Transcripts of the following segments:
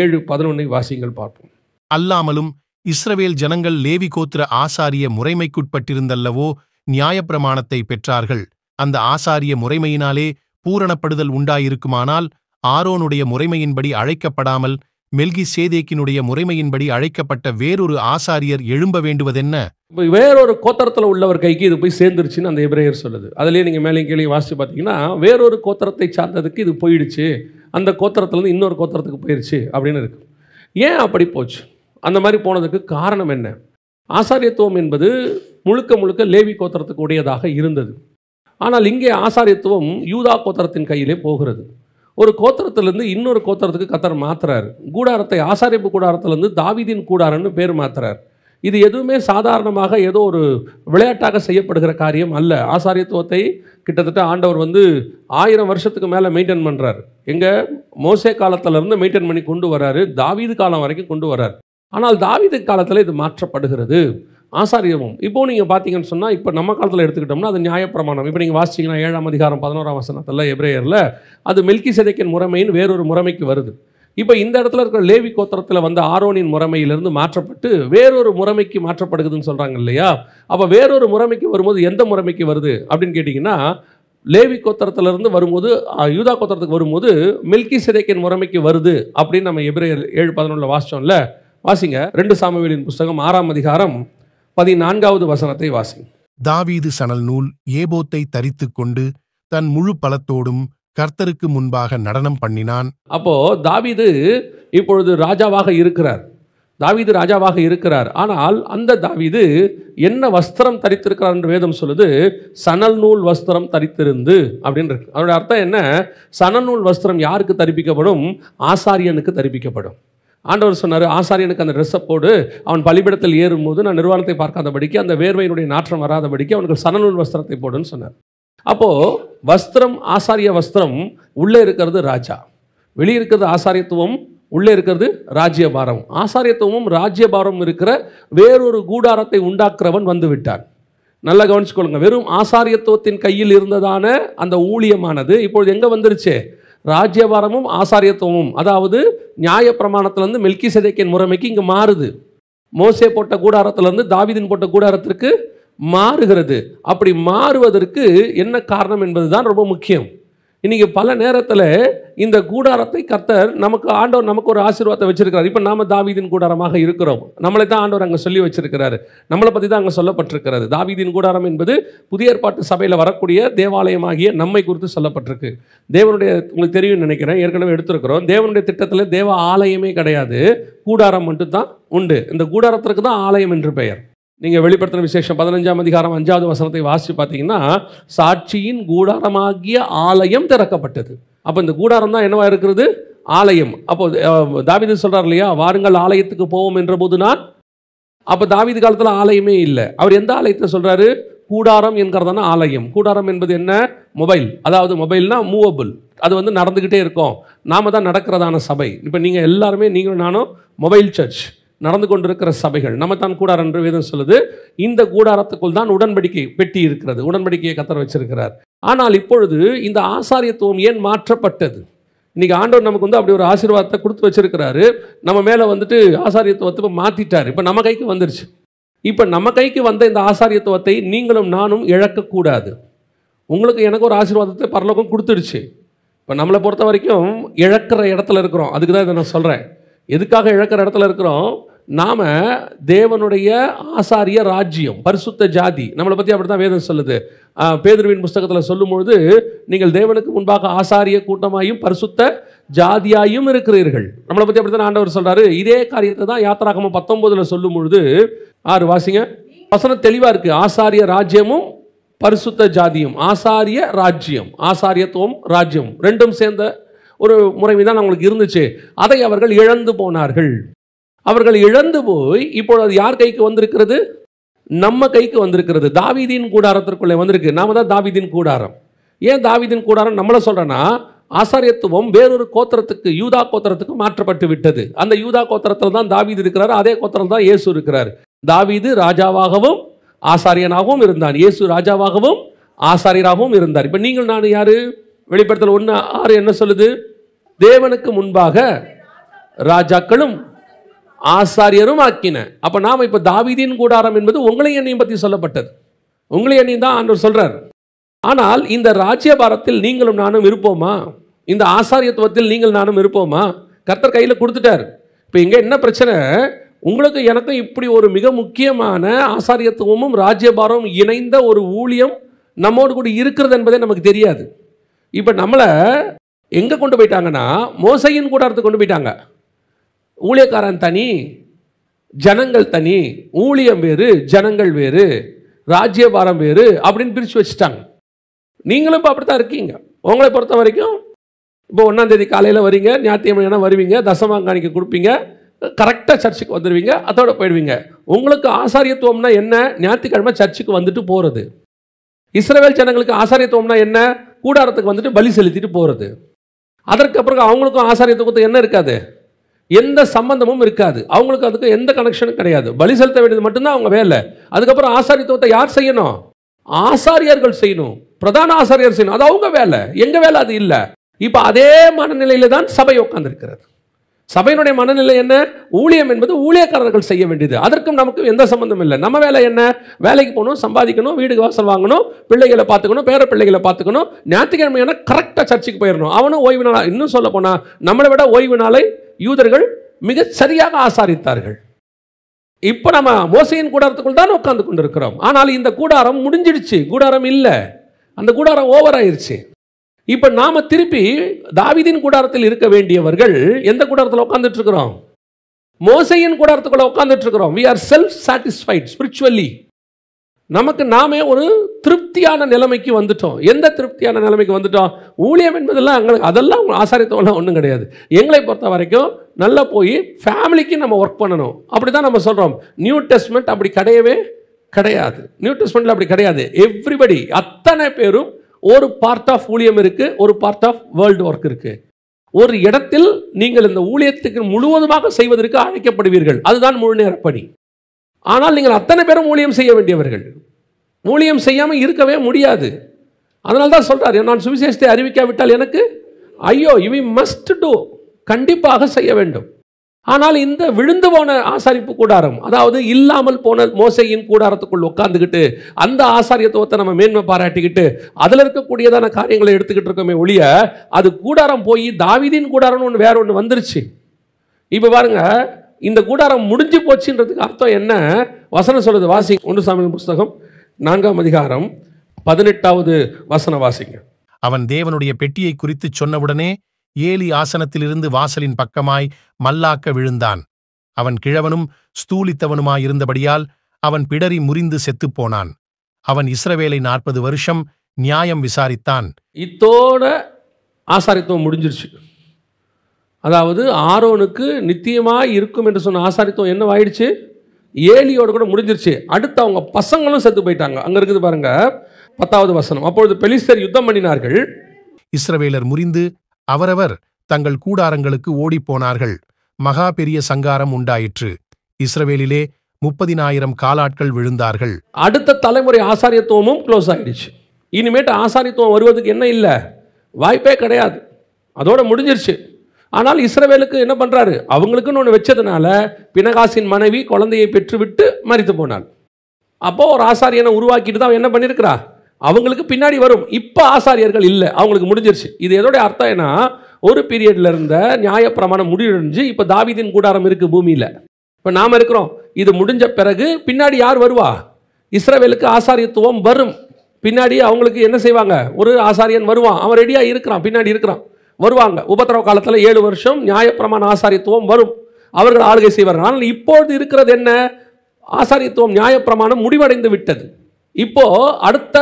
ஏழு பதினொன்னை வாசியங்கள் பார்ப்போம் அல்லாமலும் இஸ்ரவேல் ஜனங்கள் லேவி கோத்திர ஆசாரிய முறைமைக்குட்பட்டிருந்தல்லவோ நியாயப்பிரமாணத்தை பெற்றார்கள் அந்த ஆசாரிய முறைமையினாலே பூரணப்படுதல் உண்டாயிருக்குமானால் ஆரோனுடைய முறைமையின்படி அழைக்கப்படாமல் மெல்கி சேதேக்கினுடைய முறைமையின்படி அழைக்கப்பட்ட வேறொரு ஆசாரியர் எழும்ப வேண்டுவதென்ன வேறொரு கோத்தரத்தில் உள்ளவர் கைக்கு இது போய் சேர்ந்துருச்சுன்னு அந்த இப்ரேயர் சொல்லுது அதுலேயே நீங்கள் மேலே கீழே வாசித்து பார்த்தீங்கன்னா வேறொரு கோத்தரத்தை சார்ந்ததுக்கு இது போயிடுச்சு அந்த கோத்திரத்துலேருந்து இன்னொரு கோத்திரத்துக்கு போயிடுச்சு அப்படின்னு இருக்குது ஏன் அப்படி போச்சு அந்த மாதிரி போனதுக்கு காரணம் என்ன ஆசாரியத்துவம் என்பது முழுக்க முழுக்க லேவி கோத்திரத்துக்கு உடையதாக இருந்தது ஆனால் இங்கே ஆசாரியத்துவம் யூதா கோத்திரத்தின் கையிலே போகிறது ஒரு கோத்திரத்திலேருந்து இன்னொரு கோத்திரத்துக்கு கத்தர் மாத்துறாரு கூடாரத்தை ஆசாரியப்பு கூடாரத்திலேருந்து தாவிதின் கூடாரன்னு பேர் மாத்துறாரு இது எதுவுமே சாதாரணமாக ஏதோ ஒரு விளையாட்டாக செய்யப்படுகிற காரியம் அல்ல ஆசாரியத்துவத்தை கிட்டத்தட்ட ஆண்டவர் வந்து ஆயிரம் வருஷத்துக்கு மேலே மெயின்டைன் பண்ணுறார் எங்கள் மோசே காலத்திலேருந்து மெயின்டைன் பண்ணி கொண்டு வராரு தாவீது காலம் வரைக்கும் கொண்டு வரார் ஆனால் தாவீது காலத்தில் இது மாற்றப்படுகிறது ஆசாரியமும் இப்போ நீங்கள் பார்த்தீங்கன்னு சொன்னால் இப்போ நம்ம காலத்தில் எடுத்துக்கிட்டோம்னா அது நியாயப்பிரமாணம் இப்போ நீங்கள் வாசிச்சிங்கன்னா ஏழாம் அதிகாரம் பதினோராம் வசனத்தில் எப்ரேயரில் அது மெல்கி செதைக்கின் முறைமையின் வேறொரு முறைமைக்கு வருது இப்போ இந்த இடத்துல இருக்கிற லேவி கோத்திரத்தில் வந்த ஆரோனின் முறைமையிலிருந்து மாற்றப்பட்டு வேறொரு முறைமைக்கு மாற்றப்படுகுதுன்னு சொல்கிறாங்க இல்லையா அப்போ வேறொரு முறைமைக்கு வரும்போது எந்த முறைமைக்கு வருது அப்படின்னு கேட்டிங்கன்னா லேவி கோத்திரத்திலிருந்து வரும்போது யூதா கோத்திரத்துக்கு வரும்போது மில்கி சிதைக்கின் முறைமைக்கு வருது அப்படின்னு நம்ம எபிரேயர் ஏழு பதினொன்றில் வாசித்தோம்ல வாசிங்க ரெண்டு சாமுவேலின் புஸ்தகம் ஆறாம் அதிகாரம் பதினான்காவது வசனத்தை வாசிங்க தாவீது சணல் நூல் ஏபோத்தை தரித்து கொண்டு தன் முழு பலத்தோடும் கர்த்தருக்கு முன்பாக நடனம் பண்ணினான் அப்போ தாவிது இப்பொழுது ராஜாவாக இருக்கிறார் தாவிது ராஜாவாக இருக்கிறார் ஆனால் அந்த தாவிது என்ன வஸ்திரம் தரித்திருக்கிறார் என்று வேதம் சொல்லுது சணல் நூல் வஸ்திரம் தரித்திருந்து அப்படின்னு இருக்கு அதோட அர்த்தம் என்ன சணல் நூல் வஸ்திரம் யாருக்கு தரிப்பிக்கப்படும் ஆசாரியனுக்கு தரிப்பிக்கப்படும் ஆண்டவர் சொன்னார் ஆசாரியனுக்கு அந்த ட்ரெஸ்ஸை போடு அவன் பலிபிடத்தில் ஏறும்போது நான் நிர்வாணத்தை பார்க்காதபடிக்கு அந்த வேர்வையினுடைய நாற்றம் வராதபடிக்கு அவனுக்கு சணநூல் வஸ்திரத்தை போடுன்னு சொன்னார் அப்போது வஸ்திரம் ஆசாரிய வஸ்திரம் உள்ளே இருக்கிறது ராஜா வெளியே இருக்கிறது ஆசாரியத்துவம் உள்ளே இருக்கிறது ராஜ்யபாரம் ஆசாரியத்துவமும் ராஜ்யபாரம் இருக்கிற வேறொரு கூடாரத்தை உண்டாக்குறவன் வந்து விட்டான் நல்லா கவனிச்சுக்கொள்ளுங்க வெறும் ஆசாரியத்துவத்தின் கையில் இருந்ததான அந்த ஊழியமானது இப்பொழுது எங்கே வந்துருச்சு ராஜ்யபாரமும் ஆசாரியத்துவமும் அதாவது நியாய பிரமாணத்துலேருந்து மெல்கி சதைக்கின் முறைமைக்கு இங்கே மாறுது மோசே போட்ட கூடாரத்துலேருந்து தாவிதின் போட்ட கூடாரத்திற்கு மாறுகிறது அப்படி மாறுவதற்கு என்ன காரணம் என்பது தான் ரொம்ப முக்கியம் இன்றைக்கி பல நேரத்தில் இந்த கூடாரத்தை கத்தர் நமக்கு ஆண்டவர் நமக்கு ஒரு ஆசீர்வாதத்தை வச்சுருக்கிறார் இப்போ நாம் தாவீதின் கூடாரமாக இருக்கிறோம் நம்மளை தான் ஆண்டவர் அங்கே சொல்லி வச்சிருக்கிறாரு நம்மளை பற்றி தான் அங்கே சொல்லப்பட்டிருக்கிறது தாவீதின் கூடாரம் என்பது புதிய ஏற்பாட்டு சபையில் வரக்கூடிய தேவாலயமாகிய நம்மை குறித்து சொல்லப்பட்டிருக்கு தேவனுடைய உங்களுக்கு தெரியும் நினைக்கிறேன் ஏற்கனவே எடுத்திருக்கிறோம் தேவனுடைய திட்டத்தில் தேவ ஆலயமே கிடையாது கூடாரம் மட்டும்தான் உண்டு இந்த கூடாரத்திற்கு தான் ஆலயம் என்று பெயர் நீங்கள் வெளிப்படுத்தின விசேஷம் பதினஞ்சாம் அதிகாரம் அஞ்சாவது வசனத்தை வாசித்து பார்த்தீங்கன்னா சாட்சியின் கூடாரமாகிய ஆலயம் திறக்கப்பட்டது அப்போ இந்த கூடாரம் தான் என்னவா இருக்கிறது ஆலயம் அப்போ தாவிது சொல்கிறார் இல்லையா வாருங்கள் ஆலயத்துக்கு போவோம் என்ற போது நான் அப்போ தாவிது காலத்தில் ஆலயமே இல்லை அவர் எந்த ஆலயத்தை சொல்கிறாரு கூடாரம் என்கிறதான ஆலயம் கூடாரம் என்பது என்ன மொபைல் அதாவது மொபைல்னா மூவபிள் அது வந்து நடந்துக்கிட்டே இருக்கும் நாம தான் நடக்கிறதான சபை இப்போ நீங்கள் எல்லாருமே நீங்களும் நானும் மொபைல் சர்ச் நடந்து கொண்டிருக்கிற சபைகள் நம்ம தான் கூடாரம் என்று வேதம் சொல்லுது இந்த கூடாரத்துக்குள் தான் உடன்படிக்கை பெட்டி இருக்கிறது உடன்படிக்கையை கத்தர் வச்சிருக்கிறார் ஆனால் இப்பொழுது இந்த ஆசாரியத்துவம் ஏன் மாற்றப்பட்டது இன்றைக்கி ஆண்டவர் நமக்கு வந்து அப்படி ஒரு ஆசீர்வாதத்தை கொடுத்து வச்சிருக்கிறாரு நம்ம மேலே வந்துட்டு ஆசாரியத்துவத்தை இப்போ மாற்றிட்டார் இப்போ நம்ம கைக்கு வந்துருச்சு இப்போ நம்ம கைக்கு வந்த இந்த ஆசாரியத்துவத்தை நீங்களும் நானும் இழக்கக்கூடாது உங்களுக்கு எனக்கு ஒரு ஆசீர்வாதத்தை பரலோகம் கொடுத்துடுச்சு இப்போ நம்மளை பொறுத்த வரைக்கும் இழக்கிற இடத்துல இருக்கிறோம் அதுக்கு தான் இதை நான் சொல்கிறேன் எதுக்காக இழக்கிற இடத்துல இருக்கிறோம் நாம் தேவனுடைய ஆசாரிய ராஜ்யம் பரிசுத்த ஜாதி நம்மளை பற்றி அப்படி தான் வேதம் சொல்லுது பேதர்வின் புஸ்தகத்தில் சொல்லும்பொழுது நீங்கள் தேவனுக்கு முன்பாக ஆசாரிய கூட்டமாயும் பரிசுத்த ஜாதியாயும் இருக்கிறீர்கள் நம்மளை பற்றி அப்படி தான் ஆண்டவர் சொல்கிறாரு இதே காரியத்தை தான் யாத்திராகம பத்தொம்போதில் சொல்லும் பொழுது ஆறு வாசிங்க வசனம் தெளிவாக இருக்குது ஆசாரிய ராஜ்யமும் பரிசுத்த ஜாதியும் ஆசாரிய ராஜ்யம் ஆசாரியத்துவம் ராஜ்யம் ரெண்டும் சேர்ந்த ஒரு முறைமை தான் அவங்களுக்கு இருந்துச்சு அதை அவர்கள் இழந்து போனார்கள் அவர்கள் இழந்து போய் அது யார் கைக்கு வந்திருக்கிறது நம்ம கைக்கு வந்திருக்கிறது தாவிதின் கூடாரத்திற்குள்ளே வந்திருக்கு நாம தான் தாவிதின் கூடாரம் ஏன் தாவிதின் கூடாரம் நம்மளை சொல்கிறேன்னா ஆசாரியத்துவம் வேறொரு கோத்திரத்துக்கு யூதா கோத்திரத்துக்கு மாற்றப்பட்டு விட்டது அந்த யூதா கோத்திரத்தில் தான் தாவீது இருக்கிறார் அதே கோத்திரம் தான் இயேசு இருக்கிறார் தாவீது ராஜாவாகவும் ஆசாரியனாகவும் இருந்தார் இயேசு ராஜாவாகவும் ஆசாரியராகவும் இருந்தார் இப்போ நீங்கள் நான் யார் வெளிப்படுத்தல் ஒன்று ஆறு என்ன சொல்லுது தேவனுக்கு முன்பாக ராஜாக்களும் ஆசாரியரும் ஆக்கின அப்போ நாம் இப்போ தாவிதின் கூடாரம் என்பது உங்களை எண்ணையும் பற்றி சொல்லப்பட்டது உங்களை எண்ணையும் தான் ஆண்டவர் சொல்கிறார் ஆனால் இந்த ராஜ்யபாரத்தில் நீங்களும் நானும் இருப்போமா இந்த ஆசாரியத்துவத்தில் நீங்கள் நானும் இருப்போமா கர்த்தர் கையில் கொடுத்துட்டார் இப்போ இங்கே என்ன பிரச்சனை உங்களுக்கு எனக்கும் இப்படி ஒரு மிக முக்கியமான ஆசாரியத்துவமும் ராஜ்யபாரமும் இணைந்த ஒரு ஊழியம் நம்மோடு கூட இருக்கிறது என்பதே நமக்கு தெரியாது இப்போ நம்மளை எங்கே கொண்டு போயிட்டாங்கன்னா மோசையின் கூடாரத்துக்கு கொண்டு போயிட்டாங்க ஊழியக்காரன் தனி ஜனங்கள் தனி ஊழியம் வேறு ஜனங்கள் வேறு ராஜ்யபாரம் வேறு அப்படின்னு பிரித்து வச்சுட்டாங்க நீங்களும் இப்போ அப்படி தான் இருக்கீங்க உங்களை பொறுத்த வரைக்கும் இப்போ ஒன்றாந்தேதி காலையில் வரீங்க ஞாயிற்றுக்கிழமை வருவீங்க தசமாங்காணிக்கு கொடுப்பீங்க கரெக்டாக சர்ச்சுக்கு வந்துடுவீங்க அதோட போயிடுவீங்க உங்களுக்கு ஆசாரியத்துவம்னா என்ன ஞாயிற்றுக்கிழமை சர்ச்சுக்கு வந்துட்டு போகிறது இஸ்ரேல் ஜனங்களுக்கு ஆசாரியத்துவம்னா என்ன கூடாரத்துக்கு வந்துட்டு பலி செலுத்திட்டு போகிறது அதற்கப்புறம் அவங்களுக்கும் ஆசாரியத்துவத்துக்கு என்ன இருக்காது எந்த சம்பந்தமும் இருக்காது அவங்களுக்கு அதுக்கு எந்த கனெக்ஷனும் கிடையாது பலி செலுத்த வேண்டியது மட்டும்தான் அவங்க வேலை அதுக்கப்புறம் ஆசாரித்துவத்தை யார் செய்யணும் ஆசாரியர்கள் செய்யணும் பிரதான ஆசாரியர் செய்யணும் அது அவங்க வேலை எங்க வேலை அது இல்லை இப்போ அதே மனநிலையில் தான் சபை உட்கார்ந்துருக்கிறது சபையினுடைய மனநிலை என்ன ஊழியம் என்பது ஊழியக்காரர்கள் செய்ய வேண்டியது அதற்கும் நமக்கு எந்த சம்பந்தம் இல்லை நம்ம வேலை என்ன வேலைக்கு போகணும் சம்பாதிக்கணும் வீடு வாசல் வாங்கணும் பிள்ளைகளை பார்த்துக்கணும் பேர பிள்ளைகளை பார்த்துக்கணும் ஞாயிற்றுக்கிழமையான கரெக்டாக சர்ச்சுக்கு போயிடணும் அவனும் ஓய்வு நாளாக இன்னும் சொல்ல போனால் நம்மளை விட ஓய்வு நாளை யூதர்கள் மிக சரியாக ஆசாரித்தார்கள் இப்போ நம்ம மோசையின் கூடாரத்துக்குள் தான் உட்காந்து கொண்டிருக்கிறோம் ஆனால் இந்த கூடாரம் முடிஞ்சிடுச்சு கூடாரம் இல்லை அந்த கூடாரம் ஓவர் ஆயிடுச்சு இப்போ நாம் திருப்பி தாவிதின் கூடாரத்தில் இருக்க வேண்டியவர்கள் எந்த கூடாரத்தில் உட்காந்துட்டு இருக்கிறோம் மோசையின் கூடாரத்துக்குள்ளே உட்காந்துட்டு இருக்கிறோம் we are self satisfied spiritually நமக்கு நாமே ஒரு திருப்தியான நிலைமைக்கு வந்துட்டோம் எந்த திருப்தியான நிலைமைக்கு வந்துட்டோம் ஊழியம் என்பதெல்லாம் எங்களுக்கு அதெல்லாம் ஆசாரித்தவெல்லாம் ஒன்றும் கிடையாது எங்களை பொறுத்த வரைக்கும் நல்லா போய் ஃபேமிலிக்கு நம்ம ஒர்க் பண்ணணும் அப்படி தான் நம்ம சொல்கிறோம் நியூ டெஸ்ட்மெண்ட் அப்படி கிடையவே கிடையாது நியூ டெஸ்ட்மெண்ட்டில் அப்படி கிடையாது எவ்ரிபடி அத்தனை பேரும் ஒரு பார்ட் ஆஃப் ஊழியம் இருக்குது ஒரு பார்ட் ஆஃப் வேர்ல்டு ஒர்க் இருக்குது ஒரு இடத்தில் நீங்கள் இந்த ஊழியத்துக்கு முழுவதுமாக செய்வதற்கு அழைக்கப்படுவீர்கள் அதுதான் முழு நேரப்படி ஆனால் நீங்கள் அத்தனை பேரும் ஊழியம் செய்ய வேண்டியவர்கள் ஊழியம் செய்யாமல் இருக்கவே முடியாது அதனால தான் சொல்கிறார் நான் சுவிசேஷத்தை அறிவிக்காவிட்டால் எனக்கு ஐயோ இவி மஸ்ட் டூ கண்டிப்பாக செய்ய வேண்டும் ஆனால் இந்த விழுந்து போன ஆசாரிப்பு கூடாரம் அதாவது இல்லாமல் போன மோசையின் கூடாரத்துக்குள் உட்காந்துக்கிட்டு அந்த ஆசாரியத்துவத்தை நம்ம மேன்மை பாராட்டிக்கிட்டு அதில் இருக்கக்கூடியதான காரியங்களை எடுத்துக்கிட்டு இருக்கோமே ஒழிய அது கூடாரம் போய் தாவிதின் கூடாரம்னு ஒன்று வேற ஒன்று வந்துருச்சு இப்போ பாருங்க இந்த கூடாரம் முடிஞ்சு போச்சுன்றதுக்கு அர்த்தம் என்ன வசனம் சொல்லுது வாசி ஒன்று சாமி புஸ்தகம் நான்காம் அதிகாரம் பதினெட்டாவது வசன வாசிங்க அவன் தேவனுடைய பெட்டியை குறித்து சொன்னவுடனே ஏலி ஆசனத்திலிருந்து வாசலின் பக்கமாய் மல்லாக்க விழுந்தான் அவன் கிழவனும் ஸ்தூலித்தவனுமாயிருந்தபடியால் அவன் பிடரி முறிந்து செத்துப்போனான் அவன் இஸ்ரவேலை நாற்பது வருஷம் நியாயம் விசாரித்தான் இத்தோட ஆசாரித்துவம் முடிஞ்சிருச்சு அதாவது ஆரோனுக்கு நித்தியமாக இருக்கும் என்று சொன்ன ஆசாரித்துவம் என்னவாயிடுச்சு ஏலியோடு கூட முடிஞ்சிருச்சு அடுத்து அவங்க பசங்களும் செத்து போயிட்டாங்க அங்கே இருக்குது பாருங்க பத்தாவது வசனம் அப்பொழுது பெலிஸ்தர் யுத்தம் பண்ணினார்கள் இஸ்ரவேலர் முறிந்து அவரவர் தங்கள் கூடாரங்களுக்கு ஓடிப்போனார்கள் மகா பெரிய சங்காரம் உண்டாயிற்று இஸ்ரவேலிலே முப்பதினாயிரம் காலாட்கள் விழுந்தார்கள் அடுத்த தலைமுறை ஆசாரியத்துவமும் க்ளோஸ் ஆகிடுச்சு இனிமேட்டு ஆசாரியத்துவம் வருவதுக்கு என்ன இல்லை வாய்ப்பே கிடையாது அதோட முடிஞ்சிருச்சு ஆனால் இஸ்ரவேலுக்கு என்ன பண்ணுறாரு அவங்களுக்குன்னு ஒன்று வச்சதுனால பினகாசின் மனைவி குழந்தையை பெற்றுவிட்டு மறித்து போனாள் அப்போது ஒரு ஆசாரியனை உருவாக்கிட்டு தான் என்ன பண்ணியிருக்கிறா அவங்களுக்கு பின்னாடி வரும் இப்போ ஆசாரியர்கள் இல்லை அவங்களுக்கு முடிஞ்சிருச்சு இது எதோடைய அர்த்தம் என்ன ஒரு பீரியடில் இருந்த நியாயப்பிரமாணம் முடிஞ்சு இப்போ தாவிதின் கூடாரம் இருக்குது பூமியில் இப்போ நாம் இருக்கிறோம் இது முடிஞ்ச பிறகு பின்னாடி யார் வருவா இஸ்ரவேலுக்கு ஆசாரியத்துவம் வரும் பின்னாடி அவங்களுக்கு என்ன செய்வாங்க ஒரு ஆசாரியன் வருவான் அவன் ரெடியாக இருக்கிறான் பின்னாடி இருக்கிறான் வருவாங்க உபத்திரவ காலத்தில் ஏழு வருஷம் நியாயப்பிரமாண ஆசாரித்துவம் வரும் அவர்கள் ஆளுகை செய்வார்கள் ஆனால் இப்போது இருக்கிறது என்ன ஆசாரித்துவம் நியாயப்பிரமாணம் முடிவடைந்து விட்டது இப்போ அடுத்த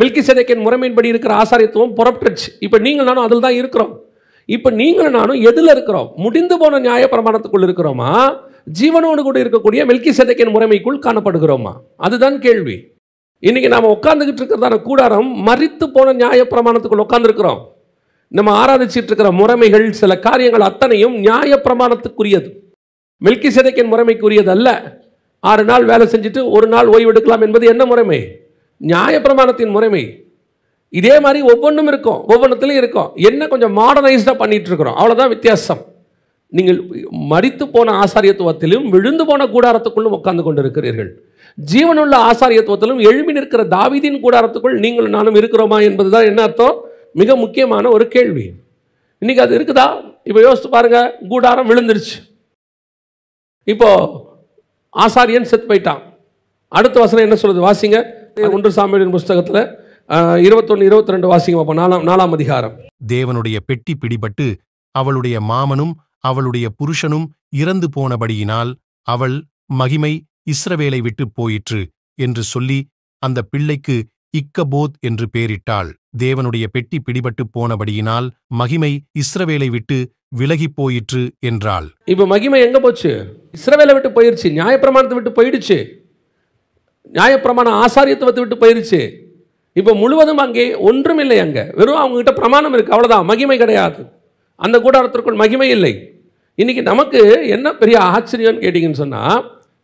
மில்கி சதக்கின் முறைமையின்படி இருக்கிற ஆசாரித்துவம் புறப்பட்டுச்சு இப்போ நீங்கள் நானும் அதில் தான் இருக்கிறோம் இப்போ நீங்கள் நானும் எதில் இருக்கிறோம் முடிந்து போன நியாயப்பிரமாணத்துக்குள் இருக்கிறோமா ஜீவனோடு கூட இருக்கக்கூடிய மில்கி சதைக்கன் முறைமைக்குள் காணப்படுகிறோமா அதுதான் கேள்வி இன்றைக்கி நாம் உட்காந்துக்கிட்டு இருக்கிறதான கூடாரம் மறித்து போன நியாயப்பிரமாணத்துக்குள் உட்காந்துருக்கிறோம் நம்ம ஆராதிச்சிட்டு இருக்கிற முறைமைகள் சில காரியங்கள் அத்தனையும் நியாய பிரமாணத்துக்குரியது மில்கி சிதைக்கின் முறைமைக்குரியது அல்ல ஆறு நாள் வேலை செஞ்சுட்டு ஒரு நாள் ஓய்வு எடுக்கலாம் என்பது என்ன முறைமை நியாய பிரமாணத்தின் முறைமை இதே மாதிரி ஒவ்வொன்றும் இருக்கும் ஒவ்வொன்றத்துலையும் இருக்கும் என்ன கொஞ்சம் மாடர்னைஸ்டாக பண்ணிட்டு இருக்கிறோம் அவ்வளோதான் வித்தியாசம் நீங்கள் மறித்து போன ஆசாரியத்துவத்திலும் விழுந்து போன கூடாரத்துக்குள்ளும் உட்கார்ந்து கொண்டிருக்கிறீர்கள் ஜீவனுள்ள ஆசாரியத்துவத்திலும் எழும்பி நிற்கிற தாவிதின் கூடாரத்துக்குள் நீங்களும் நானும் இருக்கிறோமா என்பதுதான் என்ன அர்த்தம் மிக முக்கியமான ஒரு கேள்வி இன்னைக்கு அது இருக்குதா இப்போ யோசித்து பாருங்க கூடாரம் விழுந்துருச்சு இப்போ ஆசாரியன் செத்து போயிட்டான் அடுத்த வசனம் என்ன சொல்றது வாசிங்க ஒன்று சாமியுடன் புஸ்தகத்தில் இருபத்தொன்னு இருபத்தி ரெண்டு வாசிங்க அப்போ நாலாம் நாலாம் அதிகாரம் தேவனுடைய பெட்டி பிடிபட்டு அவளுடைய மாமனும் அவளுடைய புருஷனும் இறந்து போனபடியினால் அவள் மகிமை இஸ்ரவேலை விட்டு போயிற்று என்று சொல்லி அந்த பிள்ளைக்கு இக்கபோத் என்று பேரிட்டாள் தேவனுடைய பெட்டி பிடிபட்டு போனபடியினால் மகிமை இஸ்ரவேலை விட்டு விலகி போயிற்று என்றாள் இப்போ மகிமை எங்க போச்சு இஸ்ரவேலை விட்டு போயிருச்சு நியாயப்பிரமாணத்தை விட்டு போயிடுச்சு நியாயப்பிரமாண ஆசாரியத்துவத்தை விட்டு போயிருச்சு இப்போ முழுவதும் அங்கே ஒன்றும் இல்லை அங்கே வெறும் அவங்க கிட்ட பிரமாணம் இருக்குது அவ்வளோதான் மகிமை கிடையாது அந்த கூடாரத்திற்குள் மகிமை இல்லை இன்னைக்கு நமக்கு என்ன பெரிய ஆச்சரியம்னு கேட்டிங்கன்னு சொன்னால்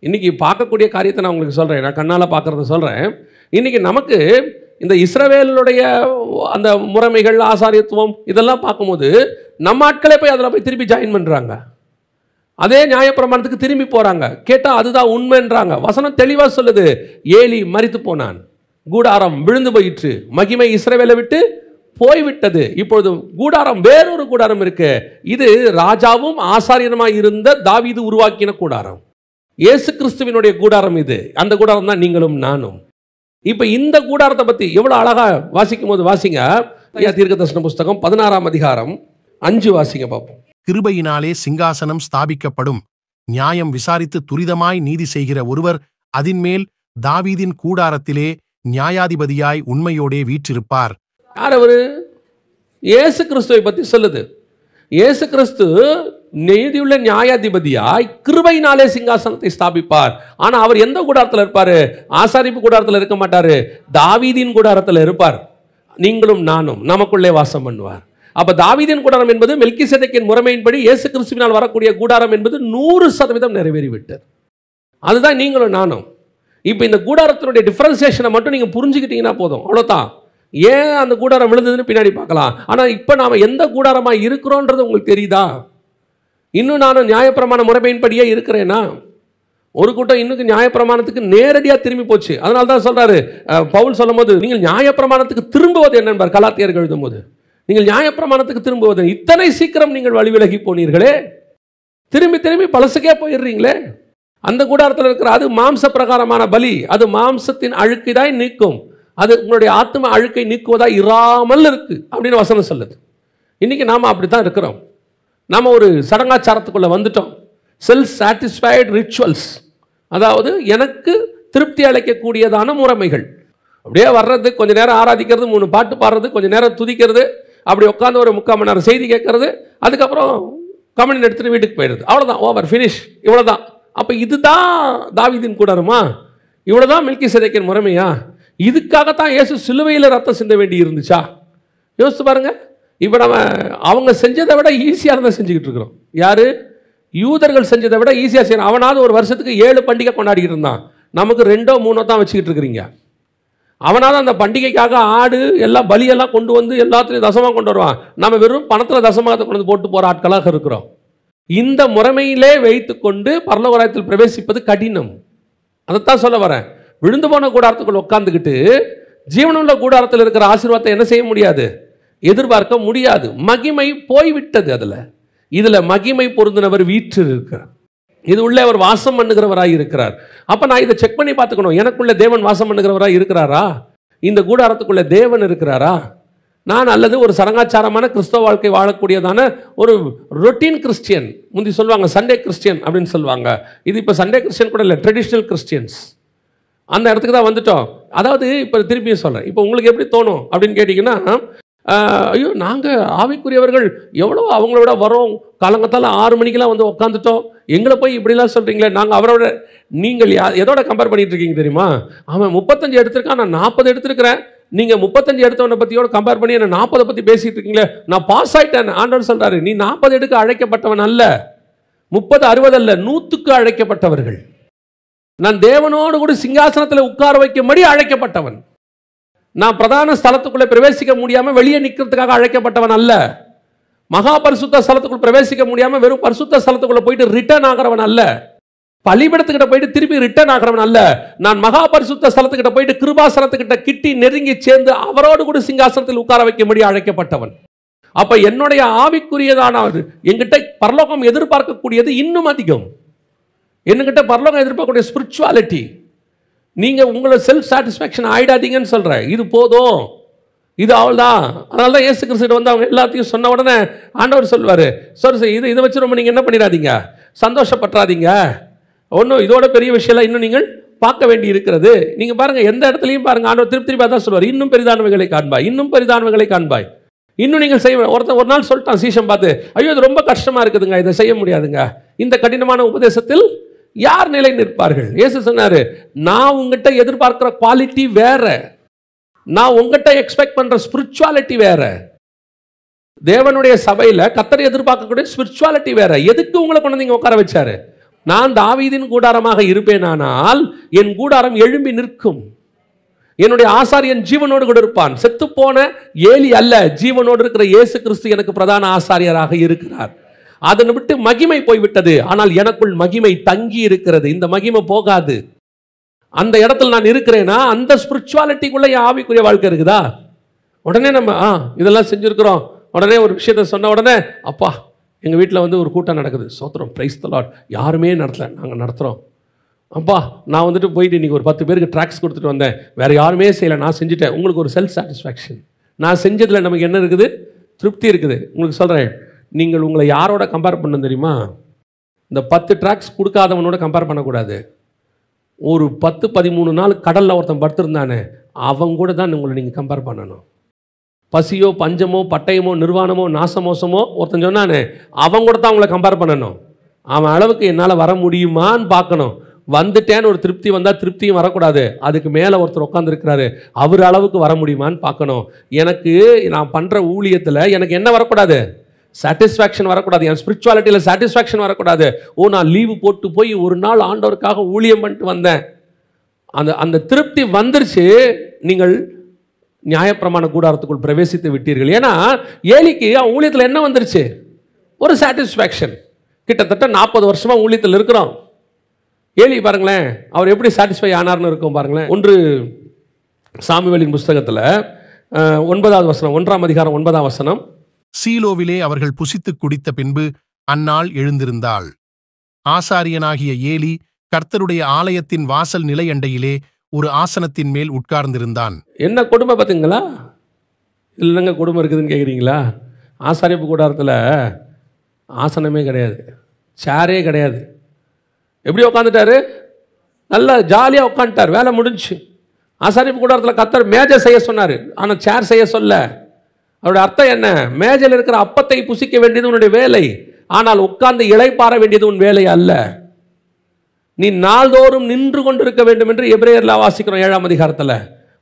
இன்னைக்கு பார்க்கக்கூடிய காரியத்தை நான் உங்களுக்கு சொல்கிறேன் நான் கண்ணால் பாக்குறத சொல்கிறேன் இன்றைக்கி நமக்கு இந்த இஸ்ரவேலுடைய அந்த முறைமைகள் ஆசாரியத்துவம் இதெல்லாம் பார்க்கும்போது நம்ம ஆட்களே போய் அதில் போய் திருப்பி ஜாயின் பண்ணுறாங்க அதே நியாயப்பிரமாணத்துக்கு திரும்பி போகிறாங்க கேட்டால் அதுதான் உண்மைன்றாங்க வசனம் தெளிவாக சொல்லுது ஏலி மறித்து போனான் கூடாரம் விழுந்து போயிற்று மகிமை இஸ்ரவேலை விட்டு போய்விட்டது இப்பொழுது கூடாரம் வேறொரு கூடாரம் இருக்கு இது ராஜாவும் ஆசாரியனமாக இருந்த தாவிது உருவாக்கின கூடாரம் இயேசு கிறிஸ்துவினுடைய கூடாரம் இது அந்த கூடாரம் தான் நீங்களும் நானும் இப்ப இந்த கூடாரத்தை பத்தி எவ்வளவு அழகா வாசிக்கும் போது வாசிங்க தீர்க்க தர்சன புஸ்தகம் பதினாறாம் அதிகாரம் அஞ்சு வாசிங்க பார்ப்போம் கிருபையினாலே சிங்காசனம் ஸ்தாபிக்கப்படும் நியாயம் விசாரித்து துரிதமாய் நீதி செய்கிற ஒருவர் அதின்மேல் தாவீதின் கூடாரத்திலே நியாயாதிபதியாய் உண்மையோடே வீற்றிருப்பார் யார் அவரு இயேசு கிறிஸ்துவை பத்தி சொல்லுது இயேசு கிறிஸ்து நீதியுள்ள நியாயாதிபதியாய் நாளே சிங்காசனத்தை ஸ்தாபிப்பார் ஆனால் அவர் எந்த கூடாரத்தில் இருப்பார் ஆசாரிப்பு கூடாரத்தில் இருக்க மாட்டார் தாவீதின் கூடாரத்தில் இருப்பார் நீங்களும் நானும் நமக்குள்ளே வாசம் பண்ணுவார் அப்போ தாவீதின் கூடாரம் என்பது மெல்கி சதைக்கின் முறைமையின்படி இயேசு கிறிஸ்துவினால் வரக்கூடிய கூடாரம் என்பது நூறு சதவீதம் நிறைவேறிவிட்டது அதுதான் நீங்களும் நானும் இப்போ இந்த கூடாரத்தினுடைய டிஃப்ரென்சேஷனை மட்டும் நீங்கள் புரிஞ்சுக்கிட்டீங்கன்னா போதும் அவ்வளோதான் ஏன் அந்த கூடாரம் விழுந்ததுன்னு பின்னாடி பார்க்கலாம் ஆனால் இப்போ நாம் எந்த கூடாரமாக இருக்கிறோன்றது உங்களுக்கு தெரியுதா இன்னும் நான் நியாயப்பிரமாண முறைமையின்படியே இருக்கிறேன்னா ஒரு கூட்டம் இன்னும் நியாயப்பிரமாணத்துக்கு நேரடியாக திரும்பி போச்சு அதனால தான் சொல்கிறாரு பவுல் சொல்லும் போது நீங்கள் நியாயப்பிரமாணத்துக்கு திரும்புவது என்னென்பார் கலாத்தியர்கள் எழுதும் போது நீங்கள் நியாயப்பிரமாணத்துக்கு திரும்புவது இத்தனை சீக்கிரம் நீங்கள் வழிவிலகி போனீர்களே திரும்பி திரும்பி பழசுக்கே போயிடுறீங்களே அந்த கூடாரத்தில் இருக்கிற அது மாம்ச பிரகாரமான பலி அது மாம்சத்தின் அழுக்கிதாய் நீக்கும் அது உங்களுடைய ஆத்ம அழுக்கை நீக்குவதாக இராமல் இருக்குது அப்படின்னு வசனம் சொல்லுது இன்றைக்கி நாம் அப்படி தான் இருக்கிறோம் நாம் ஒரு சடங்காச்சாரத்துக்குள்ளே வந்துட்டோம் செல்ஃப் சாட்டிஸ்ஃபைடு ரிச்சுவல்ஸ் அதாவது எனக்கு திருப்தி அளிக்கக்கூடியதான முறைமைகள் அப்படியே வர்றது கொஞ்சம் நேரம் ஆராதிக்கிறது மூணு பாட்டு பாடுறது கொஞ்சம் நேரம் துதிக்கிறது அப்படி உட்காந்து ஒரு முக்கால் மணி நேரம் செய்தி கேட்கறது அதுக்கப்புறம் கம்பெனி எடுத்துகிட்டு வீட்டுக்கு போயிடுது அவ்வளோதான் ஓவர் ஃபினிஷ் இவ்வளோதான் அப்போ இதுதான் தாவிதின் கூடருமா இவ்வளோதான் மில்கி சிதைக்கின் முறைமையா இதுக்காகத்தான் இயேசு சிலுவையில் ரத்தம் சிந்த வேண்டி இருந்துச்சா யோசித்து பாருங்கள் இப்போ நம்ம அவங்க செஞ்சதை விட ஈஸியாக தான் செஞ்சுக்கிட்டு இருக்கிறோம் யார் யூதர்கள் செஞ்சதை விட ஈஸியாக செய்யணும் அவனாவது ஒரு வருஷத்துக்கு ஏழு பண்டிகை கொண்டாடிக்கிட்டு இருந்தான் நமக்கு ரெண்டோ மூணோ தான் வச்சுக்கிட்டு இருக்கிறீங்க அவனாவது அந்த பண்டிகைக்காக ஆடு எல்லாம் பலியெல்லாம் கொண்டு வந்து எல்லாத்துலேயும் தசமாக கொண்டு வருவான் நம்ம வெறும் பணத்தில் தசமாகத்தை கொண்டு வந்து போட்டு போகிற ஆட்களாக இருக்கிறோம் இந்த முறைமையிலே வைத்து கொண்டு பரலகுராயத்தில் பிரவேசிப்பது கடினம் அதைத்தான் சொல்ல வரேன் விழுந்து போன கூடாரத்துக்குள் உட்காந்துக்கிட்டு ஜீவனுள்ள கூடாரத்தில் இருக்கிற ஆசீர்வாதத்தை என்ன செய்ய முடியாது எதிர்பார்க்க முடியாது மகிமை போய்விட்டது அதில் இதில் மகிமை பொருந்தினவர் வீற்று இருக்கிறார் இது உள்ளே அவர் வாசம் பண்ணுகிறவராக இருக்கிறார் அப்போ நான் இதை செக் பண்ணி பார்த்துக்கணும் எனக்குள்ளே தேவன் வாசம் பண்ணுகிறவராக இருக்கிறாரா இந்த கூடாரத்துக்குள்ளே தேவன் இருக்கிறாரா நான் அல்லது ஒரு சரங்காச்சாரமான கிறிஸ்தவ வாழ்க்கை வாழக்கூடியதான ஒரு ரொட்டீன் கிறிஸ்டியன் முந்தி சொல்லுவாங்க சண்டே கிறிஸ்டியன் அப்படின்னு சொல்லுவாங்க இது இப்போ சண்டே கிறிஸ்டியன் கூட இல்லை ட்ரெடிஷ்னல் கிறிஸ்டியன்ஸ் அந்த இடத்துக்கு தான் வந்துட்டோம் அதாவது இப்போ திருப்பியும் சொல்கிறேன் இப்போ உங்களுக்கு எப்படி தோணும் அப்படின்னு கேட்டிங்கன்னா ஐயோ நாங்கள் ஆவிக்குரியவர்கள் எவ்வளோ அவங்களோட வரோம் காலங்கத்தால் ஆறு மணிக்கெலாம் வந்து உட்காந்துட்டோம் எங்களை போய் இப்படிலாம் சொல்கிறீங்களே நாங்கள் அவரோட நீங்கள் எதோட கம்பேர் பண்ணிகிட்டு இருக்கீங்க தெரியுமா அவன் முப்பத்தஞ்சு எடுத்திருக்கான் நான் நாற்பது எடுத்திருக்கிறேன் நீங்கள் முப்பத்தஞ்சு எடுத்தவனை பற்றியோட கம்பேர் பண்ணி என்ன நாற்பதை பற்றி பேசிகிட்டு இருக்கீங்களே நான் பாஸ் ஆகிட்டேன் ஆண்டவர் சொல்கிறாரு நீ நாற்பது எடுக்க அழைக்கப்பட்டவன் அல்ல முப்பது அறுபது அல்ல நூற்றுக்கு அழைக்கப்பட்டவர்கள் நான் தேவனோடு கூட சிங்காசனத்தில் உட்கார வைக்கும்படி அழைக்கப்பட்டவன் நான் பிரதான ஸ்தலத்துக்குள்ளே பிரவேசிக்க முடியாமல் வெளியே நிற்கிறதுக்காக அழைக்கப்பட்டவன் அல்ல மகா பரிசுத்த ஸ்தலத்துக்குள் பிரவேசிக்க முடியாமல் வெறும் பரிசுத்த ஸ்தலத்துக்குள்ளே போயிட்டு ரிட்டர்ன் ஆகிறவன் அல்ல பலிபடத்துக்கிட்ட போயிட்டு திருப்பி ரிட்டர்ன் ஆகிறவன் அல்ல நான் மகா பரிசுத்த ஸ்தலத்துக்கிட்ட போயிட்டு கிருபாசனத்துக்கிட்ட கிட்டி நெருங்கி சேர்ந்து அவரோடு கூட சிங்காசனத்தில் உட்கார வைக்கும்படி அழைக்கப்பட்டவன் அப்போ என்னுடைய ஆவிக்குரியதான எங்கிட்ட பரலோகம் எதிர்பார்க்கக்கூடியது இன்னும் அதிகம் என்கிட்ட பரலோகம் எதிர்பார்க்கக்கூடிய ஸ்பிரிச்சுவாலிட்டி நீங்கள் உங்களை செல்ஃப் சாட்டிஸ்ஃபேக்ஷன் ஆகிடாதீங்கன்னு சொல்கிறேன் இது போதும் இது அவள் தான் அதனால தான் ஏசு கிறிஸ்து வந்து அவங்க எல்லாத்தையும் சொன்ன உடனே ஆண்டவர் சொல்லுவார் சார் சரி இது இதை வச்சு ரொம்ப நீங்கள் என்ன பண்ணிடாதீங்க சந்தோஷப்பட்டுறாதீங்க ஒன்றும் இதோட பெரிய விஷயம்லாம் இன்னும் நீங்கள் பார்க்க வேண்டி இருக்கிறது நீங்கள் பாருங்கள் எந்த இடத்துலையும் பாருங்கள் ஆண்டவர் திருப்பி திருப்பி தான் சொல்லுவார் இன்னும் பெரிதானவைகளை காண்பாய் இன்னும் பெரிதானவைகளை காண்பாய் இன்னும் நீங்கள் செய்ய ஒருத்தன் ஒரு நாள் சொல்லிட்டான் சீஷம் பார்த்து ஐயோ இது ரொம்ப கஷ்டமாக இருக்குதுங்க இதை செய்ய முடியாதுங்க இந்த கடினமான உபதேசத்தில் யார் நிலை நிற்பார்கள் ஏசு சொன்னார் நான் உங்ககிட்ட எதிர்பார்க்குற குவாலிட்டி வேற நான் உங்ககிட்ட எக்ஸ்பெக்ட் பண்ணுற ஸ்பிரிச்சுவாலிட்டி வேற தேவனுடைய சபையில் கத்தரை எதிர்பார்க்கக்கூடிய ஸ்பிரிச்சுவாலிட்டி வேற எதுக்கு உங்களை கொண்டு வந்து உட்கார வச்சாரு நான் தாவீதின் கூடாரமாக இருப்பேனானால் என் கூடாரம் எழும்பி நிற்கும் என்னுடைய ஆசாரியன் ஜீவனோடு கூட இருப்பான் செத்துப்போன ஏலி அல்ல ஜீவனோடு இருக்கிற இயேசு கிறிஸ்து எனக்கு பிரதான ஆசாரியராக இருக்கிறார் அதனை விட்டு மகிமை போய்விட்டது ஆனால் எனக்குள் மகிமை தங்கி இருக்கிறது இந்த மகிமை போகாது அந்த இடத்துல நான் இருக்கிறேன்னா அந்த ஸ்பிரிச்சுவாலிட்டிக்குள்ள என் ஆவிக்குரிய வாழ்க்கை இருக்குதா உடனே நம்ம ஆ இதெல்லாம் செஞ்சுருக்குறோம் உடனே ஒரு விஷயத்த சொன்ன உடனே அப்பா எங்கள் வீட்டில் வந்து ஒரு கூட்டம் நடக்குது சோத்திரம் பிரைஸ் தலாட் யாருமே நடத்தலை நாங்கள் நடத்துகிறோம் அப்பா நான் வந்துட்டு போயிட்டு இன்றைக்கி ஒரு பத்து பேருக்கு ட்ராக்ஸ் கொடுத்துட்டு வந்தேன் வேறு யாருமே செய்யலை நான் செஞ்சுட்டேன் உங்களுக்கு ஒரு செல்ஃப் சாட்டிஸ்ஃபேக்ஷன் நான் செஞ்சதில் நமக்கு என்ன இருக்குது திருப்தி இருக்குது உங்களுக்கு சொல்கிறேன் நீங்கள் உங்களை யாரோட கம்பேர் பண்ண தெரியுமா இந்த பத்து ட்ராக்ஸ் கொடுக்காதவனோட கம்பேர் பண்ணக்கூடாது ஒரு பத்து பதிமூணு நாள் கடலில் ஒருத்தன் படுத்திருந்தானே அவங்க கூட தான் உங்களை நீங்கள் கம்பேர் பண்ணணும் பசியோ பஞ்சமோ பட்டயமோ நிர்வாணமோ நாசமோசமோ ஒருத்தன் சொன்னானே அவங்க கூட தான் உங்களை கம்பேர் பண்ணணும் அவன் அளவுக்கு என்னால் வர முடியுமான்னு பார்க்கணும் வந்துட்டேன்னு ஒரு திருப்தி வந்தால் திருப்தியும் வரக்கூடாது அதுக்கு மேலே ஒருத்தர் உட்காந்துருக்கிறாரு அவர் அளவுக்கு வர முடியுமான்னு பார்க்கணும் எனக்கு நான் பண்ணுற ஊழியத்தில் எனக்கு என்ன வரக்கூடாது சாட்டிஸ்ஃபேக்ஷன் வரக்கூடாது என் ஸ்பிரிச்சுவாலிட்டியில் சாட்டிஸ்ஃபேக்ஷன் வரக்கூடாது ஓ நான் லீவு போட்டு போய் ஒரு நாள் ஆண்டவருக்காக ஊழியம் பண்ணிட்டு வந்தேன் அந்த அந்த திருப்தி வந்துருச்சு நீங்கள் நியாயப்பிரமாண கூடாரத்துக்குள் பிரவேசித்து விட்டீர்கள் ஏன்னா ஏலிக்கு அவன் ஊழியத்தில் என்ன வந்துருச்சு ஒரு சாட்டிஸ்ஃபேக்ஷன் கிட்டத்தட்ட நாற்பது வருஷமாக ஊழியத்தில் இருக்கிறோம் ஏலி பாருங்களேன் அவர் எப்படி சாட்டிஸ்ஃபை ஆனார்னு இருக்கும் பாருங்களேன் ஒன்று சாமிவேலின் புஸ்தகத்தில் ஒன்பதாவது வசனம் ஒன்றாம் அதிகாரம் ஒன்பதாம் வசனம் சீலோவிலே அவர்கள் புசித்துக் குடித்த பின்பு அந்நாள் எழுந்திருந்தாள் ஆசாரியனாகிய ஏலி கர்த்தருடைய ஆலயத்தின் வாசல் நிலையண்டையிலே ஒரு ஆசனத்தின் மேல் உட்கார்ந்திருந்தான் என்ன குடும்பம் பார்த்துங்களா இல்லைங்க குடும்பம் இருக்குதுன்னு கேட்குறீங்களா ஆசாரிப்பு கூடாரத்தில் ஆசனமே கிடையாது சேரே கிடையாது எப்படி உட்காந்துட்டாரு நல்லா ஜாலியாக உட்காந்துட்டார் வேலை முடிஞ்சு ஆசாரிப்பு கூடாரத்தில் கத்தர் மேஜர் செய்ய சொன்னார் ஆனால் சேர் செய்ய சொல்ல அவருடைய அர்த்தம் என்ன மேஜையில் இருக்கிற அப்பத்தை புசிக்க வேண்டியது உன்னுடைய வேலை ஆனால் உட்கார்ந்து பார வேண்டியது உன் வேலை அல்ல நீ நாள்தோறும் நின்று கொண்டிருக்க வேண்டும் என்று எப்ரேயர்ல வாசிக்கிறோம் ஏழாம் அதிகாரத்தில்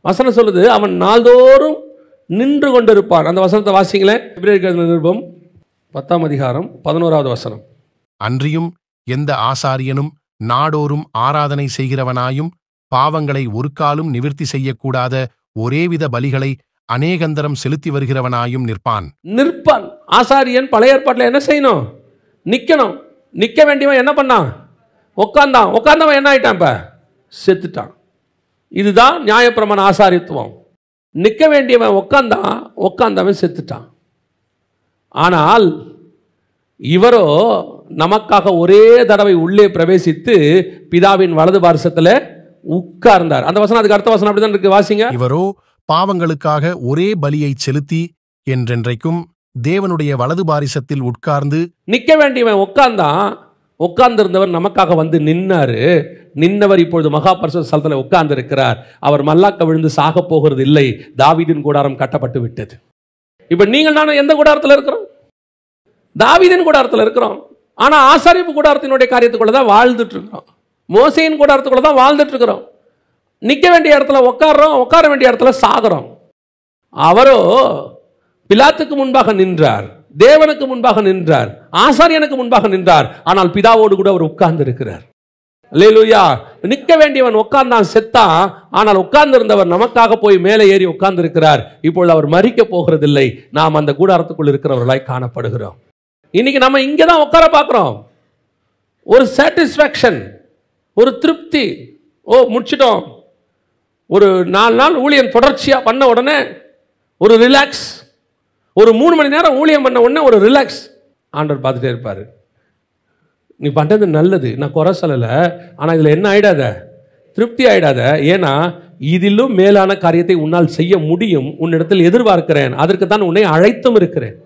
வசனம் சொல்லுது அவன் நாள்தோறும் நின்று கொண்டிருப்பான் அந்த வசனத்தை வாசிங்களேன் எப்ரேயர் நிருபம் பத்தாம் அதிகாரம் பதினோராவது வசனம் அன்றியும் எந்த ஆசாரியனும் நாடோறும் ஆராதனை செய்கிறவனாயும் பாவங்களை ஒரு காலும் நிவிற்த்தி செய்யக்கூடாத ஒரேவித பலிகளை அநேகந்தரம் செலுத்தி வருகிறவனாயும் நிற்பான் நிற்பான் ஆசாரியன் பழைய ஏற்பாட்டில் என்ன செய்யணும் நிற்கணும் நிற்க வேண்டியவன் என்ன பண்ணான் உட்காந்தான் உட்காந்தவன் என்ன ஆயிட்டான் இப்ப செத்துட்டான் இதுதான் நியாயப்பிரமாண ஆசாரித்துவம் நிற்க வேண்டியவன் உட்காந்தான் உட்காந்தவன் செத்துட்டான் ஆனால் இவரோ நமக்காக ஒரே தடவை உள்ளே பிரவேசித்து பிதாவின் வலது பாரசத்தில் உட்கார்ந்தார் அந்த வசனம் அதுக்கு அடுத்த வசனம் அப்படிதான் இருக்கு வாசிங்க இவரோ பாவங்களுக்காக ஒரே பலியைச் செலுத்தி என்றென்றைக்கும் தேவனுடைய வலது பாரிசத்தில் உட்கார்ந்து நிற்க வேண்டியவன் உட்கார்ந்தான் உட்கார்ந்திருந்தவர் நமக்காக வந்து நின்னாரு நின்னவர் இப்பொழுது மகாபரிசு சலத்தில் ஸ்தலத்தில் உட்கார்ந்து இருக்கிறார் அவர் மல்லாக்க விழுந்து சாக போகிறது இல்லை தாவிதின் கூடாரம் கட்டப்பட்டு விட்டது இப்போ நீங்கள் நானும் எந்த கூடாரத்தில் இருக்கிறோம் தாவிதின் கூடாரத்தில் இருக்கிறோம் ஆனால் ஆசாரிப்பு கூடாரத்தினுடைய காரியத்துக்குள்ள தான் வாழ்ந்துட்டு இருக்கிறோம் மோசையின் கூடாரத்துக்குள்ள தான் வாழ்ந்துட்டு இருக்கிறோம் நிற்க வேண்டிய இடத்துல உட்காடுறோம் உட்கார வேண்டிய இடத்துல சாகிறோம் அவரோ பிலாத்துக்கு முன்பாக நின்றார் தேவனுக்கு முன்பாக நின்றார் ஆசாரியனுக்கு முன்பாக நின்றார் ஆனால் பிதாவோடு கூட அவர் உட்கார்ந்து இருக்கிறார் லேலுயா நிற்க வேண்டியவன் உட்கார்ந்தான் செத்தான் ஆனால் உட்கார்ந்திருந்தவர் நமக்காக போய் மேலே ஏறி உட்கார்ந்திருக்கிறார் இப்பொழுது அவர் மறிக்க போகிறதில்லை நாம் அந்த கூடாரத்துக்குள் இருக்கிறவர்களாய் காணப்படுகிறோம் இன்னைக்கு நம்ம இங்கே தான் உட்கார பார்க்குறோம் ஒரு சாட்டிஸ்ஃபேக்ஷன் ஒரு திருப்தி ஓ முடிச்சிட்டோம் ஒரு நாலு நாள் ஊழியம் தொடர்ச்சியாக பண்ண உடனே ஒரு ரிலாக்ஸ் ஒரு மூணு மணி நேரம் ஊழியம் பண்ண உடனே ஒரு ரிலாக்ஸ் ஆண்டவர் பார்த்துட்டே இருப்பார் நீ பண்ணுறது நல்லது நான் குறை சொல்லலை ஆனால் இதில் என்ன ஆகிடாத திருப்தி ஆகிடாத ஏன்னா இதிலும் மேலான காரியத்தை உன்னால் செய்ய முடியும் உன்னிடத்தில் எதிர்பார்க்கிறேன் அதற்கு தான் உன்னை அழைத்தும் இருக்கிறேன்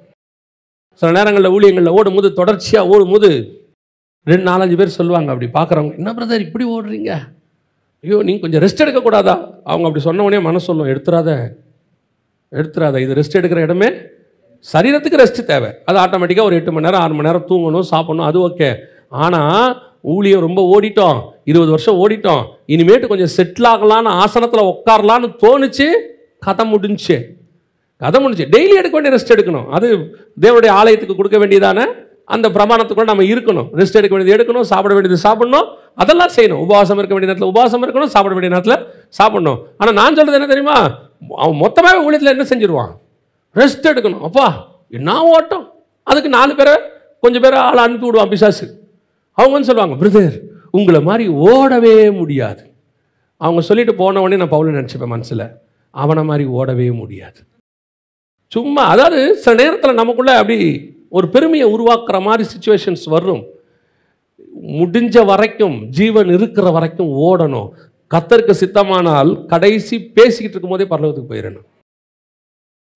சில நேரங்களில் ஊழியங்களில் ஓடும்போது தொடர்ச்சியாக ஓடும்போது ரெண்டு நாலஞ்சு பேர் சொல்லுவாங்க அப்படி பார்க்குறவங்க என்ன பிரதர் இப்படி ஓடுறீங்க ஐயோ நீங்கள் கொஞ்சம் ரெஸ்ட் எடுக்கக்கூடாதா அவங்க அப்படி சொன்ன உடனே மனசு சொல்லும் எடுத்துடாத எடுத்துடாத இது ரெஸ்ட் எடுக்கிற இடமே சரீரத்துக்கு ரெஸ்ட்டு தேவை அது ஆட்டோமேட்டிக்காக ஒரு எட்டு மணி நேரம் ஆறு மணி நேரம் தூங்கணும் சாப்பிடணும் அது ஓகே ஆனால் ஊழியம் ரொம்ப ஓடிட்டோம் இருபது வருஷம் ஓடிட்டோம் இனிமேட்டு கொஞ்சம் செட்டில் ஆகலான்னு ஆசனத்தில் உட்காரலான்னு தோணுச்சு கதை முடிஞ்சு கதை முடிஞ்சு டெய்லி எடுக்க வேண்டிய ரெஸ்ட் எடுக்கணும் அது தேவனுடைய ஆலயத்துக்கு கொடுக்க வேண்டியதான அந்த பிரமாணத்துக்குள்ள நம்ம இருக்கணும் ரெஸ்ட் எடுக்க வேண்டியது எடுக்கணும் சாப்பிட வேண்டியது சாப்பிடணும் அதெல்லாம் செய்யணும் உபவாசம் இருக்க வேண்டிய நேரத்தில் உபவாசம் இருக்கணும் சாப்பிட வேண்டிய நேரத்தில் சாப்பிடணும் ஆனால் நான் சொல்கிறது என்ன தெரியுமா அவன் மொத்தமாக ஊழியத்தில் என்ன செஞ்சிருவான் ரெஸ்ட் எடுக்கணும் அப்பா என்ன ஓட்டம் அதுக்கு நாலு பேரை கொஞ்சம் பேரை ஆளை அனுப்பி விடுவான் பிசாசு அவங்க வந்து சொல்லுவாங்க பிரதர் உங்களை மாதிரி ஓடவே முடியாது அவங்க சொல்லிட்டு போன உடனே நான் பவுல நினச்சிப்பேன் மனசில் அவனை மாதிரி ஓடவே முடியாது சும்மா அதாவது சில நேரத்தில் நமக்குள்ளே அப்படி ஒரு பெருமையை உருவாக்குற மாதிரி சுச்சுவேஷன்ஸ் வரும் முடிஞ்ச வரைக்கும் ஜீவன் இருக்கிற வரைக்கும் ஓடணும் கத்தருக்கு சித்தமானால் கடைசி பேசிக்கிட்டு இருக்கும்போதே பரலவத்துக்கு போயிடணும்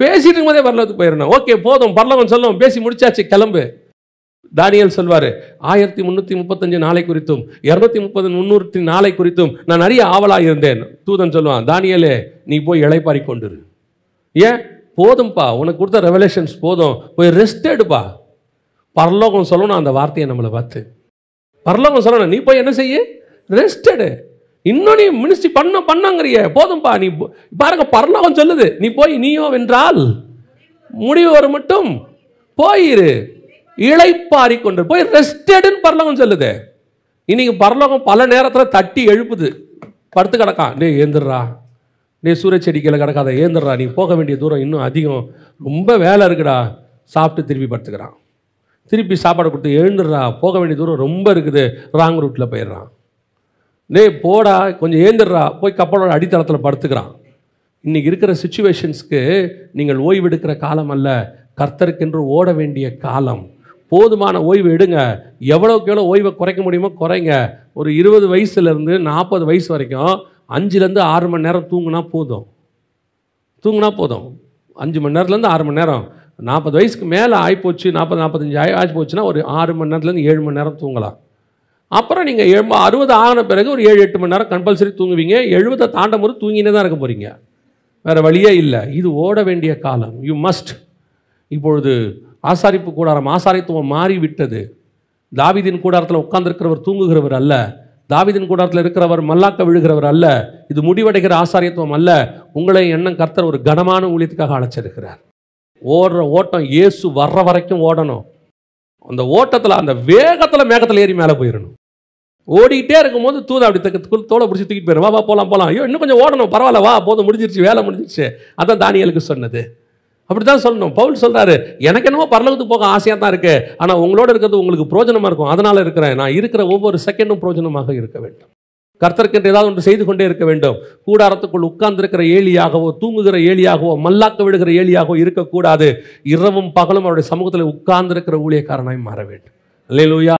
பேசிட்டு இருக்கும்போதே பரலவத்துக்கு போயிடணும் ஓகே போதும் பரலவன் சொல்லும் பேசி முடிச்சாச்சு கிளம்பு தானியல் சொல்வார் ஆயிரத்தி முந்நூற்றி முப்பத்தஞ்சு நாளை குறித்தும் இரநூத்தி முப்பது முந்நூற்றி நாளை குறித்தும் நான் நிறைய ஆவலாக இருந்தேன் தூதன் சொல்லுவான் தானியலே நீ போய் இழைப்பாரி கொண்டுரு ஏன் போதும்ப்பா உனக்கு கொடுத்த ரெவலேஷன்ஸ் போதும் போய் ரெஸ்ட் எடுப்பா பரலோகம் சொல்லணும் அந்த வார்த்தையை நம்மளை பார்த்து பரலோகம் சொல்லணும் நீ போய் என்ன செய்ய ரெஸ்ட் எடு இன்னும் நீ மினிஸ்ட்ரி பண்ண பண்ணாங்கிறிய போதும்ப்பா நீ பாருங்க பரலோகம் சொல்லுது நீ போய் நீயோ வென்றால் முடிவு வரும் மட்டும் போயிரு இழைப்பாரி கொண்டு போய் ரெஸ்ட் எடுன்னு பரலோகம் சொல்லுது இன்னைக்கு பரலோகம் பல நேரத்தில் தட்டி எழுப்புது படுத்து கிடக்கான் நீ எந்திரா நீ சூரிய கீழே கிடக்காத ஏந்துடுறா நீ போக வேண்டிய தூரம் இன்னும் அதிகம் ரொம்ப வேலை இருக்குடா சாப்பிட்டு திருப்பி படுத்துக்கிறான் திருப்பி சாப்பாடு கொடுத்து எழுந்துடுறா போக வேண்டிய தூரம் ரொம்ப இருக்குது ராங் ரூட்டில் போயிடுறான் நே போடா கொஞ்சம் ஏந்துடுறா போய் கப்பலோட அடித்தளத்தில் படுத்துக்கிறான் இன்றைக்கி இருக்கிற சுச்சுவேஷன்ஸ்க்கு நீங்கள் ஓய்வெடுக்கிற காலம் அல்ல கர்த்தருக்கென்று ஓட வேண்டிய காலம் போதுமான ஓய்வு எடுங்க எவ்வளோக்கு எவ்வளோ ஓய்வை குறைக்க முடியுமோ குறைங்க ஒரு இருபது வயசுலேருந்து நாற்பது வயசு வரைக்கும் அஞ்சுலேருந்து ஆறு மணி நேரம் தூங்கினா போதும் தூங்கினா போதும் அஞ்சு மணி நேரத்துலேருந்து ஆறு மணி நேரம் நாற்பது வயசுக்கு மேலே ஆகிப்போச்சு நாற்பது நாற்பத்தஞ்சு ஆய் ஆகி போச்சுன்னா ஒரு ஆறு மணி நேரத்துலேருந்து ஏழு மணி நேரம் தூங்கலாம் அப்புறம் நீங்கள் எழு அறுபது ஆகின பிறகு ஒரு ஏழு எட்டு மணி நேரம் கம்பல்சரி தூங்குவீங்க எழுபதை தாண்டும் போது தூங்கினே தான் இருக்க போகிறீங்க வேறு வழியே இல்லை இது ஓட வேண்டிய காலம் யூ மஸ்ட் இப்பொழுது ஆசாரிப்பு கூடாரம் ஆசாரித்துவம் மாறிவிட்டது தாவிதின் கூடாரத்தில் உட்கார்ந்துருக்கிறவர் தூங்குகிறவர் அல்ல தாவிதின் கூடாரத்தில் இருக்கிறவர் மல்லாக்க விழுகிறவர் அல்ல இது முடிவடைகிற ஆசாரியத்துவம் அல்ல உங்களை எண்ணம் கர்த்தர் ஒரு கனமான ஊழியத்துக்காக அழைச்சிருக்கிறார் ஓடுற ஓட்டம் இயேசு வர்ற வரைக்கும் ஓடணும் அந்த ஓட்டத்தில் அந்த வேகத்தில் மேகத்தில் ஏறி மேலே போயிடணும் ஓடிக்கிட்டே இருக்கும்போது தூதை அப்படி தோலை பிடிச்சி தூக்கிட்டு போயிடும் வா வா போகலாம் போகலாம் ஐயோ இன்னும் கொஞ்சம் ஓடணும் பரவாயில்ல வா போதும் முடிஞ்சிருச்சு வேலை முடிஞ்சிருச்சு அதான் தானியலுக்கு சொன்னது அப்படி தான் சொல்லணும் பவுல் சொல்கிறாரு எனக்கு என்னமோ பரலோகத்துக்கு போக ஆசையாக தான் இருக்குது ஆனால் உங்களோட இருக்கிறது உங்களுக்கு பிரோஜனமாக இருக்கும் அதனால் இருக்கிறேன் நான் இருக்கிற ஒவ்வொரு செகண்டும் பிரோஜனமாக இருக்க வேண்டும் கர்த்தர்க்கென்று ஏதாவது ஒன்று செய்து கொண்டே இருக்க வேண்டும் கூடாரத்துக்குள் உட்கார்ந்திருக்கிற ஏலியாகவோ தூங்குகிற ஏலியாகவோ மல்லாக்க விடுகிற ஏலியாகவோ இருக்கக்கூடாது இரவும் பகலும் அவருடைய சமூகத்தில் உட்கார்ந்திருக்கிற ஊழியக்காரனாய் மாற வேண்டும் இல்லையா